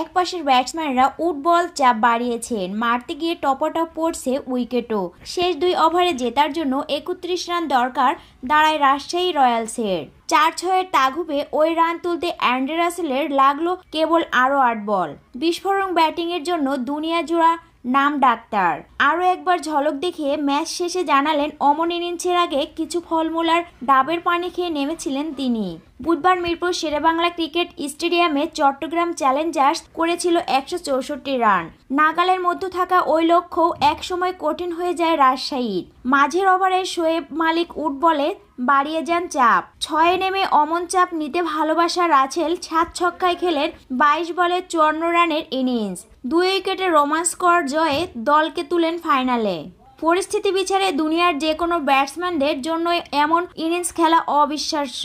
একপাশের ব্যাটসম্যানরা উটবল চাপ বাড়িয়েছেন মারতে গিয়ে টপাটপ পড়ছে উইকেটও শেষ দুই ওভারে জেতার জন্য একত্রিশ রান দরকার দাঁড়ায় রাজশাহী রয়্যালসের চার ছয়ের তাঘুবে ওই রান তুলতে অ্যান্ড্রে রাসেলের লাগলো কেবল আরও আট বল বিস্ফোরণ ব্যাটিংয়ের জন্য দুনিয়া জোড়া নাম ডাক্তার আরও একবার ঝলক দেখে ম্যাচ শেষে জানালেন অমন ইনিংসের আগে কিছু ফলমূল আর ডাবের পানি খেয়ে নেমেছিলেন তিনি বুধবার মিরপুর শেরেবাংলা ক্রিকেট স্টেডিয়ামে চট্টগ্রাম চ্যালেঞ্জার্স করেছিল একশো চৌষট্টি রান নাগালের মধ্যে থাকা ওই লক্ষ্য একসময় কঠিন হয়ে যায় রাজশাহীর মাঝের ওভারে শোয়েব মালিক উঠ বলে বাড়িয়ে যান চাপ ছয়ে নেমে অমন চাপ নিতে ভালোবাসা রাছেল সাত ছক্কায় খেলেন বাইশ বলে চুয়ান্ন রানের ইনিংস দুই উইকেটে রোমাঞ্চকর জয়ে দলকে তুলেন ফাইনালে পরিস্থিতি বিচারে দুনিয়ার যে কোনো ব্যাটসম্যানদের জন্য এমন ইনিংস খেলা অবিশ্বাস্য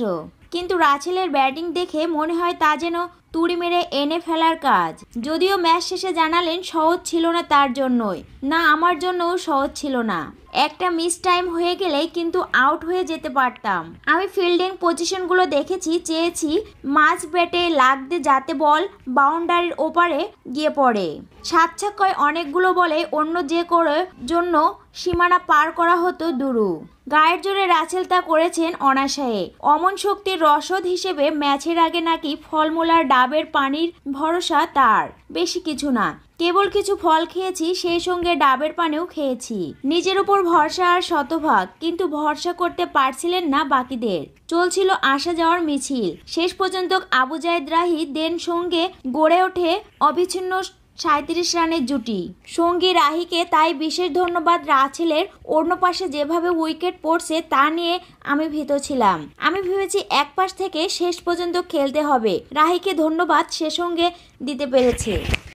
কিন্তু রাছেলের ব্যাটিং দেখে মনে হয় তা যেন তুড়ি মেরে এনে ফেলার কাজ যদিও ম্যাচ শেষে জানালেন সহজ ছিল না তার জন্যই না আমার জন্যও সহজ ছিল না একটা মিস টাইম হয়ে গেলে কিন্তু আউট হয়ে যেতে পারতাম আমি ফিল্ডিং পজিশনগুলো দেখেছি চেয়েছি মাছ ব্যাটে লাগতে যাতে বল বাউন্ডারির ওপারে গিয়ে পড়ে সাত অনেকগুলো বলে অন্য যে করে জন্য সীমানা পার করা হতো দুরু গায়ের জোরে রাসেল তা করেছেন অনাশায়ে অমন শক্তির রসদ হিসেবে ম্যাচের আগে নাকি ফলমূলার ডাবের পানির ভরসা তার বেশি কিছু না কেবল কিছু ফল খেয়েছি সেই সঙ্গে ডাবের পানেও খেয়েছি নিজের উপর ভরসা আর শতভাগ কিন্তু ভরসা করতে পারছিলেন না বাকিদের চলছিল আসা যাওয়ার মিছিল শেষ পর্যন্ত আবু জায়দ রাহি দেন সঙ্গে গড়ে ওঠে অবিচ্ছিন্ন সাঁত্রিশ রানের জুটি সঙ্গী রাহিকে তাই বিশেষ ধন্যবাদ রাছেলের অন্য পাশে যেভাবে উইকেট পড়ছে তা নিয়ে আমি ভীত ছিলাম আমি ভেবেছি এক পাশ থেকে শেষ পর্যন্ত খেলতে হবে রাহিকে ধন্যবাদ সে সঙ্গে দিতে পেরেছে